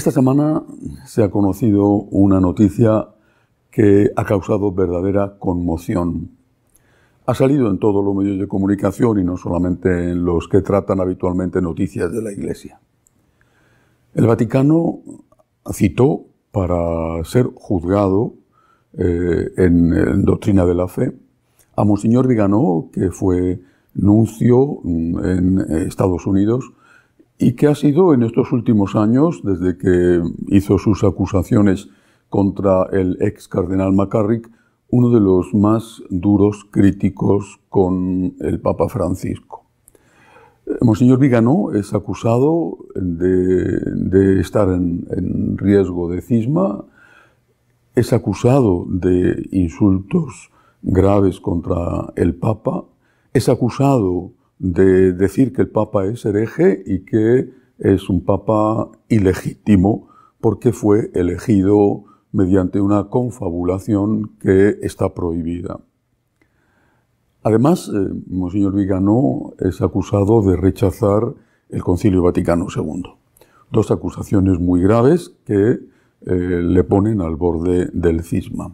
Esta semana se ha conocido una noticia que ha causado verdadera conmoción. Ha salido en todos los medios de comunicación y no solamente en los que tratan habitualmente noticias de la Iglesia. El Vaticano citó para ser juzgado eh, en, Doctrina de la Fe a Monseñor Viganó, que fue nuncio mm, en Estados Unidos y que ha sido en estos últimos años, desde que hizo sus acusaciones contra el ex cardenal McCarrick, uno de los más duros críticos con el Papa Francisco. Eh, Monseñor Vigano es acusado de, estar en, en, riesgo de cisma, es acusado de insultos graves contra el Papa, es acusado de decir que el Papa es hereje y que es un Papa ilegítimo porque fue elegido mediante una confabulación que está prohibida. Además, eh, Monseñor Vigano es acusado de rechazar el Concilio Vaticano II. Dos acusaciones muy graves que eh, le ponen al borde del cisma.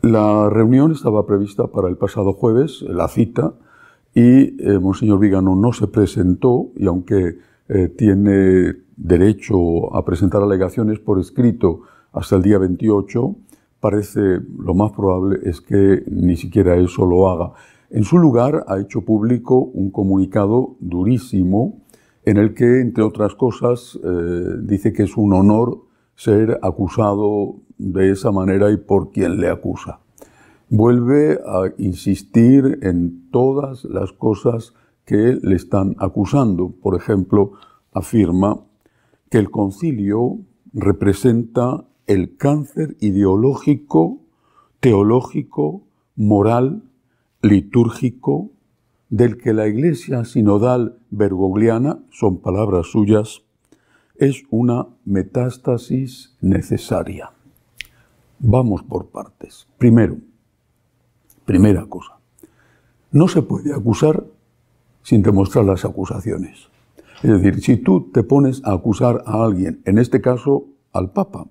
La reunión estaba prevista para el pasado jueves, la cita, y eh, Monseñor Vigano no se presentó y aunque eh, tiene derecho a presentar alegaciones por escrito hasta el día 28, parece lo más probable es que ni siquiera eso lo haga. En su lugar ha hecho público un comunicado durísimo en el que, entre otras cosas, eh, dice que es un honor ser acusado de esa manera y por quien le acusa vuelve a insistir en todas las cosas que le están acusando. Por ejemplo, afirma que el concilio representa el cáncer ideológico, teológico, moral, litúrgico, del que la Iglesia sinodal bergogliana, son palabras suyas, es una metástasis necesaria. Vamos por partes. Primero, Primera cosa. No se puede acusar sin demostrar las acusaciones. Es decir, si tú te pones a acusar a alguien, en este caso al Papa,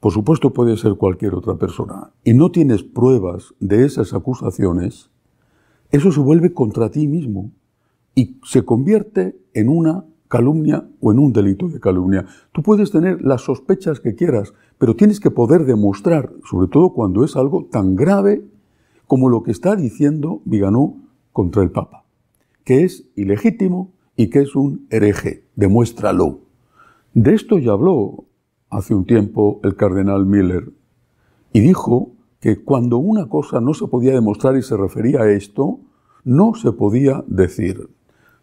por supuesto puede ser cualquier otra persona, y no tienes pruebas de esas acusaciones, eso se vuelve contra ti mismo y se convierte en una calumnia o en un delito de calumnia. Tú puedes tener las sospechas que quieras, pero tienes que poder demostrar, sobre todo cuando es algo tan grave como lo que está diciendo Viganó contra el Papa, que es ilegítimo y que es un hereje. Demuéstralo. De esto ya habló hace un tiempo el cardenal Miller y dijo que cuando una cosa no se podía demostrar y se refería a esto, no se podía decir.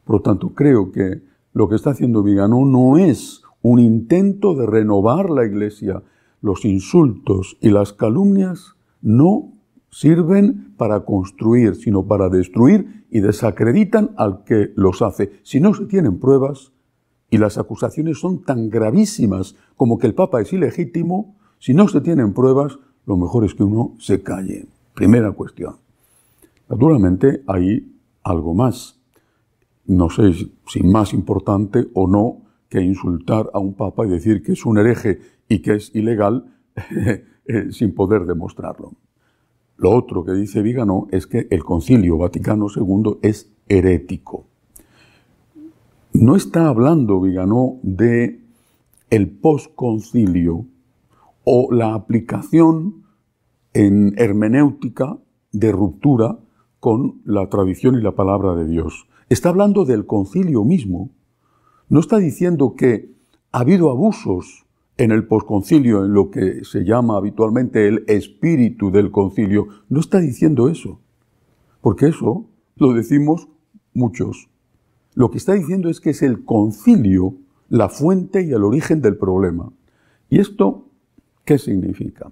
Por lo tanto, creo que lo que está haciendo Viganó no es un intento de renovar la Iglesia. Los insultos y las calumnias no sirven para construir, sino para destruir y desacreditan al que los hace. Si no se tienen pruebas y las acusaciones son tan gravísimas como que el Papa es ilegítimo, si no se tienen pruebas, lo mejor es que uno se calle. Primera cuestión. Naturalmente hay algo más. No sé si más importante o no que insultar a un papa y decir que es un hereje y que es ilegal eh, sin poder demostrarlo. Lo otro que dice Vigano es que el concilio Vaticano II es herético. No está hablando Vigano de el posconcilio o la aplicación en hermenéutica de ruptura con la tradición y la palabra de Dios. Está hablando del concilio mismo. No está diciendo que ha habido abusos en el posconcilio, en lo que se llama habitualmente el espíritu del concilio, no está diciendo eso, porque eso lo decimos muchos. Lo que está diciendo es que es el concilio la fuente y el origen del problema. ¿Y esto qué significa?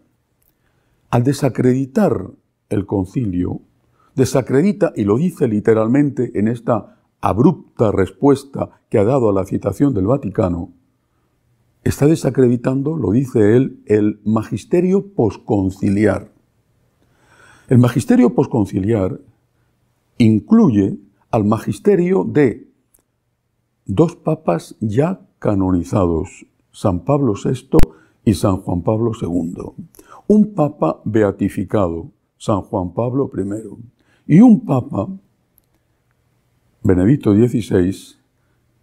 Al desacreditar el concilio, desacredita, y lo dice literalmente en esta abrupta respuesta que ha dado a la citación del Vaticano, está desacreditando, lo dice él, el magisterio posconciliar. El magisterio posconciliar incluye al magisterio de dos papas ya canonizados, San Pablo VI y San Juan Pablo II, un papa beatificado, San Juan Pablo I, y un papa, Benedicto XVI,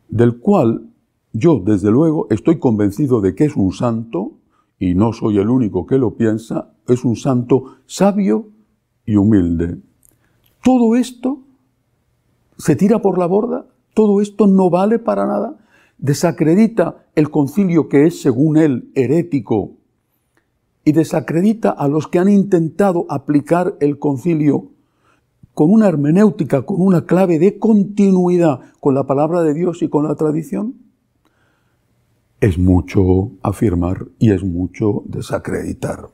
del cual yo, desde luego, estoy convencido de que es un santo, y no soy el único que lo piensa, es un santo sabio y humilde. Todo esto se tira por la borda, todo esto no vale para nada, desacredita el concilio que es, según él, herético, y desacredita a los que han intentado aplicar el concilio con una hermenéutica, con una clave de continuidad con la palabra de Dios y con la tradición es mucho afirmar y es mucho desacreditar.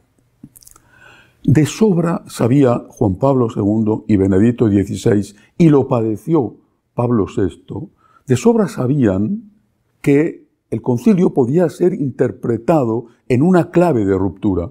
De sobra sabía Juan Pablo II y Benedicto XVI, y lo padeció Pablo VI, de sobra sabían que el concilio podía ser interpretado en una clave de ruptura,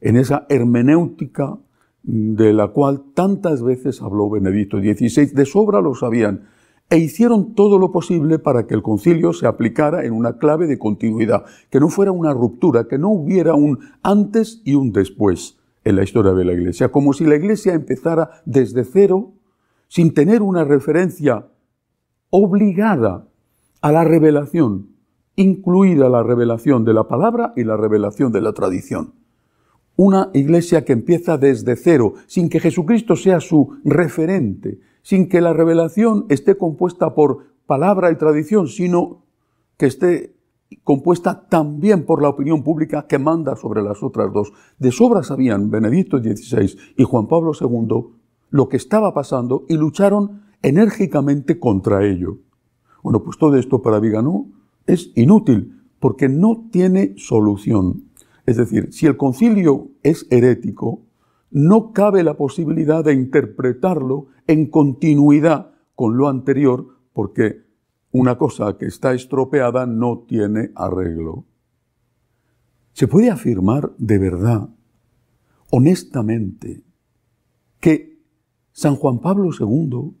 en esa hermenéutica de la cual tantas veces habló Benedicto XVI, de sobra lo sabían, e hicieron todo lo posible para que el concilio se aplicara en una clave de continuidad, que no fuera una ruptura, que no hubiera un antes y un después en la historia de la Iglesia, como si la Iglesia empezara desde cero, sin tener una referencia obligada a la revelación, incluida la revelación de la palabra y la revelación de la tradición. Una iglesia que empieza desde cero, sin que Jesucristo sea su referente, sin que la revelación esté compuesta por palabra y tradición, sino que esté compuesta también por la opinión pública que manda sobre las otras dos. De sobra sabían Benedicto XVI y Juan Pablo II lo que estaba pasando y lucharon enérgicamente contra ello. Bueno, pues todo esto para Viganó es inútil porque no tiene solución. Es decir, si el concilio es herético, no cabe la posibilidad de interpretarlo en continuidad con lo anterior, porque una cosa que está estropeada no tiene arreglo. Se puede afirmar de verdad, honestamente, que San Juan Pablo II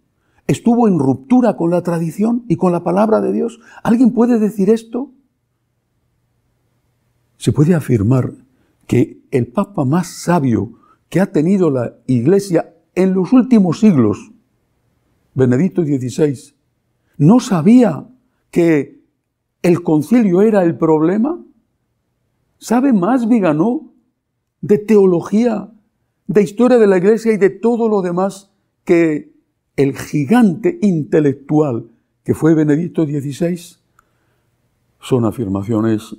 estuvo en ruptura con la tradición y con la palabra de Dios. ¿Alguien puede decir esto? Se puede afirmar que el Papa más sabio que ha tenido la Iglesia en los últimos siglos. Benedicto XVI no sabía que el concilio era el problema. Sabe más Viganó de teología, de historia de la Iglesia y de todo lo demás que el gigante intelectual que fue Benedicto XVI. Son afirmaciones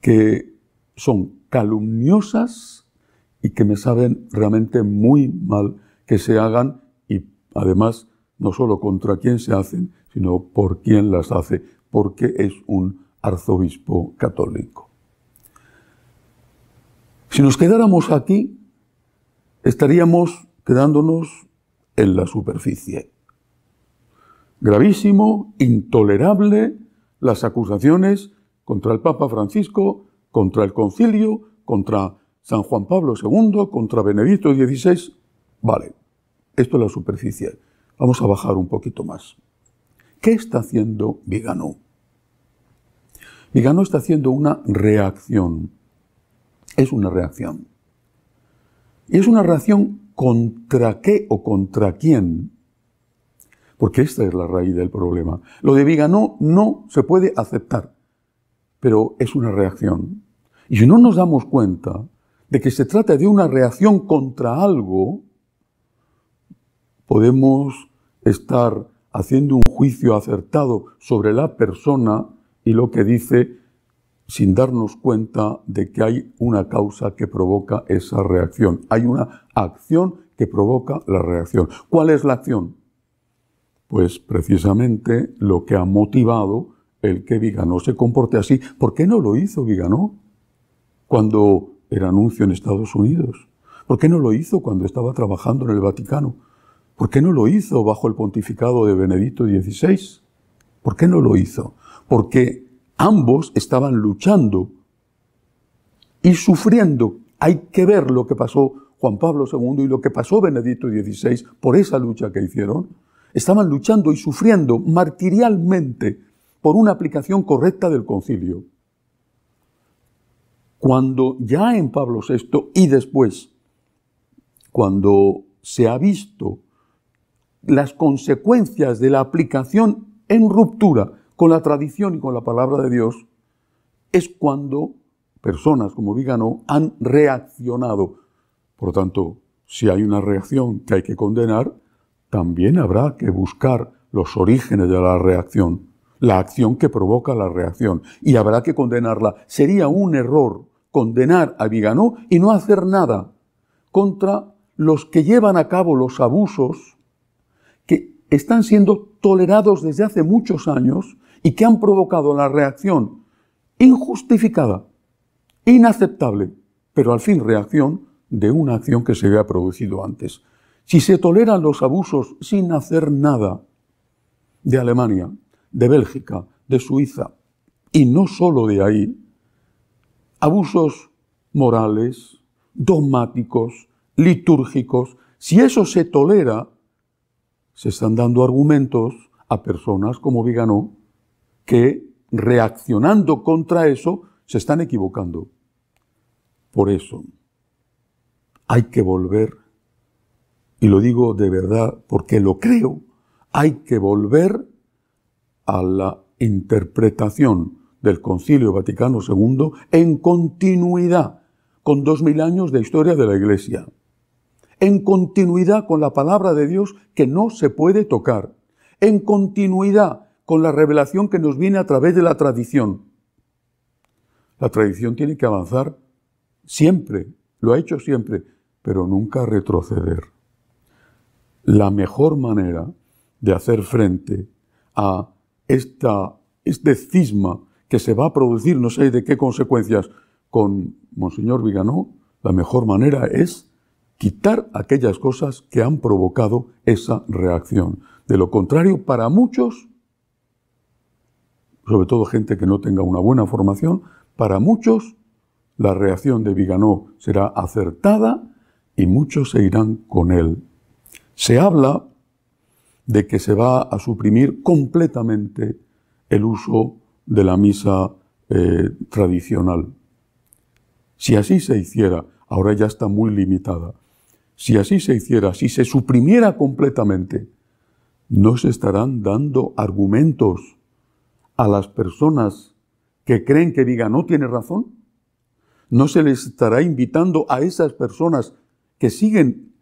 que son calumniosas y que me saben realmente muy mal que se hagan y además no solo contra quién se hacen, sino por quién las hace, porque es un arzobispo católico. Si nos quedáramos aquí, estaríamos quedándonos en la superficie. Gravísimo, intolerable las acusaciones contra el Papa Francisco, contra el concilio, contra San Juan Pablo II contra Benedicto XVI, vale, esto es la superficie. Vamos a bajar un poquito más. ¿Qué está haciendo Viganó? Viganó está haciendo una reacción. Es una reacción. Y es una reacción contra qué o contra quién. Porque esta es la raíz del problema. Lo de Viganó no se puede aceptar, pero es una reacción. Y si no nos damos cuenta, de que se trata de una reacción contra algo, podemos estar haciendo un juicio acertado sobre la persona y lo que dice sin darnos cuenta de que hay una causa que provoca esa reacción. Hay una acción que provoca la reacción. ¿Cuál es la acción? Pues precisamente lo que ha motivado el que Viganó se comporte así. ¿Por qué no lo hizo Viganó? Cuando el anuncio en Estados Unidos? ¿Por qué no lo hizo cuando estaba trabajando en el Vaticano? ¿Por qué no lo hizo bajo el pontificado de Benedicto XVI? ¿Por qué no lo hizo? Porque ambos estaban luchando y sufriendo. Hay que ver lo que pasó Juan Pablo II y lo que pasó Benedicto XVI por esa lucha que hicieron. Estaban luchando y sufriendo martirialmente por una aplicación correcta del concilio cuando ya en Pablo VI y después, cuando se ha visto las consecuencias de la aplicación en ruptura con la tradición y con la palabra de Dios, es cuando personas como Vigano han reaccionado. Por lo tanto, si hay una reacción que hay que condenar, también habrá que buscar los orígenes de la reacción, la acción que provoca la reacción, y habrá que condenarla. Sería un error condenar a Viganó y no hacer nada contra los que llevan a cabo los abusos que están siendo tolerados desde hace muchos años y que han provocado la reacción injustificada, inaceptable, pero al fin reacción de una acción que se había producido antes. Si se toleran los abusos sin hacer nada de Alemania, de Bélgica, de Suiza, y no solo de ahí, abusos morales, dogmáticos, litúrgicos, si eso se tolera, se están dando argumentos a personas como Viganó que reaccionando contra eso se están equivocando. Por eso hay que volver, y lo digo de verdad porque lo creo, hay que volver a la interpretación del Concilio Vaticano II en continuidad con dos mil años de historia de la Iglesia, en continuidad con la palabra de Dios que no se puede tocar, en continuidad con la revelación que nos viene a través de la tradición. La tradición tiene que avanzar siempre, lo ha hecho siempre, pero nunca retroceder. La mejor manera de hacer frente a esta, este cisma que se va a producir no sé de qué consecuencias con Monseñor Viganó, la mejor manera es quitar aquellas cosas que han provocado esa reacción. De lo contrario, para muchos, sobre todo gente que no tenga una buena formación, para muchos la reacción de Viganó será acertada y muchos se irán con él. Se habla de que se va a suprimir completamente el uso de la misa eh, tradicional. Si así se hiciera, ahora ya está muy limitada, si así se hiciera, si se suprimiera completamente, no se estarán dando argumentos a las personas que creen que Viganó no tiene razón. No se les estará invitando a esas personas que siguen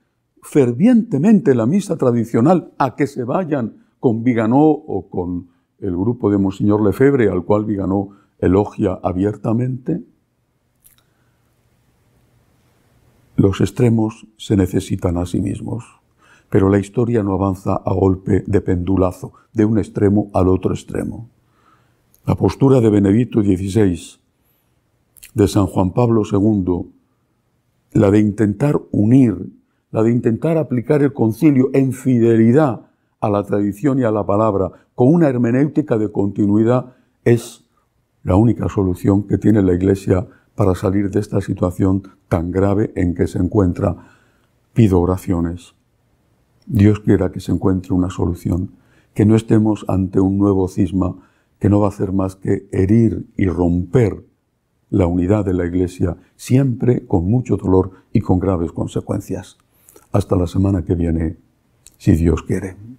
fervientemente la misa tradicional a que se vayan con Viganó o con el grupo de Monseñor Lefebvre, al cual Viganó elogia abiertamente, los extremos se necesitan a sí mismos, pero la historia no avanza a golpe de pendulazo, de un extremo al otro extremo. La postura de Benedicto XVI, de San Juan Pablo II, la de intentar unir, la de intentar aplicar el concilio en fidelidad a la tradición y a la palabra con una hermenéutica de continuidad es la única solución que tiene la Iglesia para salir de esta situación tan grave en que se encuentra. Pido oraciones. Dios quiera que se encuentre una solución, que no estemos ante un nuevo cisma que no va a hacer más que herir y romper la unidad de la Iglesia, siempre con mucho dolor y con graves consecuencias. Hasta la semana que viene, si Dios quiere.